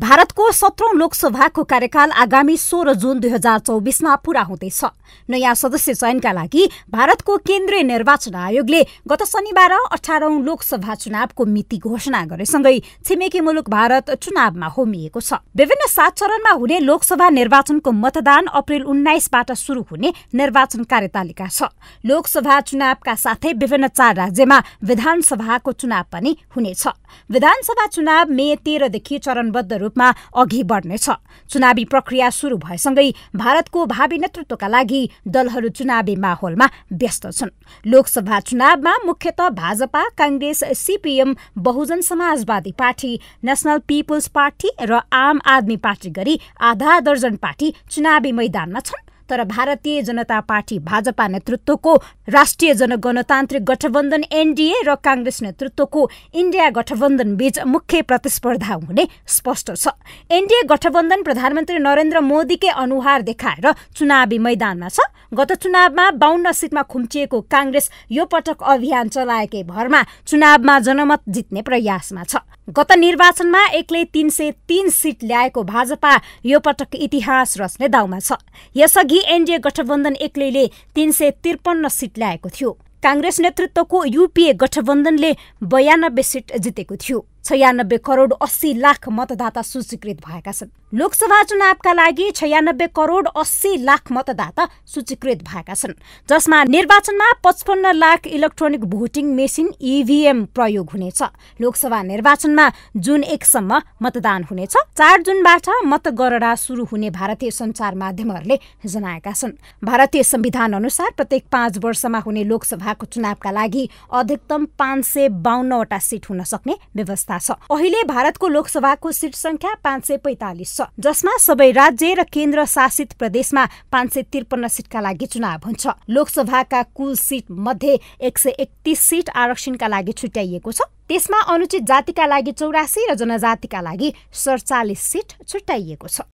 भारतको सत्रौं लोकसभाको कार्यकाल आगामी सोह्र जुन दुई हजार चौबिसमा पूरा हुँदैछ नयाँ सदस्य चयनका लागि भारतको केन्द्रीय निर्वाचन आयोगले गत शनिबार अठारौं लोकसभा चुनावको मिति घोषणा गरेसँगै छिमेकी मुलुक भारत चुनावमा होमिएको छ विभिन्न सात चरणमा हुने लोकसभा निर्वाचनको मतदान अप्रेल उन्नाइसबाट सुरु हुने निर्वाचन कार्यतालिका छ लोकसभा चुनावका साथै विभिन्न चार राज्यमा विधानसभाको चुनाव पनि हुनेछ विधानसभा चुनाव मे तेह्रदेखि चरणबद्ध रूपमा अघि बढ्नेछ चुनावी प्रक्रिया सुरु भएसँगै भारतको भावी नेतृत्वका लागि दलहरू चुनावी माहौलमा व्यस्त छन् लोकसभा चुनावमा मुख्यत Bhajpa Congress CPM Bahujan Samajwadi party national people's party र आम आदमी पार्टी गरी आधा दर्जन पार्टी चुनावी मैदानमा छन् तर भारतीय जनता पार्टी भाजपा नेतृत्वको राष्ट्रिय जनगणतान्त्रिक गठबन्धन एनडिए र काङ्ग्रेस नेतृत्वको इन्डिया गठबन्धन बीच मुख्य प्रतिस्पर्धा हुने स्पष्ट छ एनडिए गठबन्धन प्रधानमन्त्री नरेन्द्र मोदीकै अनुहार देखाएर चुनावी मैदानमा छ गत चुनावमा बाहन्न सिटमा खुम्चिएको काङ्ग्रेस यो पटक अभियान चलाएकै भरमा चुनावमा जनमत जित्ने प्रयासमा छ गत निर्वाचनमा एक्लै तीन सय तीन सिट ल्याएको भाजपा यो पटक इतिहास रच्ने दाउमा छ यसअघि एनडिए गठबन्धन एक्लैले तीन सय त्रिपन्न सिट ल्याएको थियो काङ्ग्रेस नेतृत्वको युपिए गठबन्धनले बयानब्बे सिट जितेको थियो छयानब्बे करोड अस्सी लाख मतदाता सूचीकृत भएका छन् लोकसभा चुनावका लागि छयानब्बे करोड अस्सी लाख मतदाता सूचीकृत भएका छन् जसमा निर्वाचनमा पचपन्न lakh electronic voting machine EVM प्रयोग हुनेछ लोकसभा निर्वाचनमा जुन एकसम्म मतदान हुनेछ चार जुनबाट मतगणना सुरु हुने भारतीय सञ्चार माध्यमहरूले जनाएका छन् भारतीय संविधान अनुसार प्रत्येक पाँच वर्षमा हुने लोकसभाको चुनावका लागि अधिकतम पाँच सय बाहन्नवटा सिट हुन सक्ने व्यवस्था अवस्था छ अहिले भारतको लोकसभाको सिट संख्या पाँच सय पैतालिस छ जसमा सबै राज्य र केन्द्र शासित प्रदेशमा पाँच सय त्रिपन्न सिटका लागि चुनाव हुन्छ लोकसभाका कुल सिट मध्ये एक सय एकतिस सिट आरक्षणका लागि छुट्याइएको छ त्यसमा अनुचित जातिका लागि चौरासी र जनजातिका लागि सडचालिस सिट छुट्याइएको छ